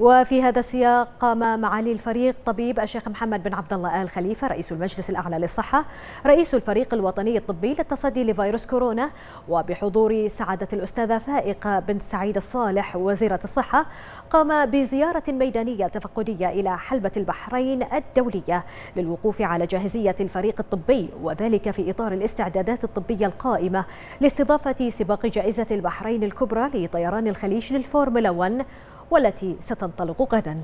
وفي هذا السياق قام معالي الفريق طبيب الشيخ محمد بن عبد الله آل خليفة رئيس المجلس الأعلى للصحة رئيس الفريق الوطني الطبي للتصدي لفيروس كورونا وبحضور سعادة الأستاذة فائقة بنت سعيد الصالح وزيرة الصحة قام بزيارة ميدانية تفقدية إلى حلبة البحرين الدولية للوقوف على جاهزية الفريق الطبي وذلك في إطار الاستعدادات الطبية القائمة لاستضافة سباق جائزة البحرين الكبرى لطيران الخليج للفورمولا 1 والتي ستنطلق غداً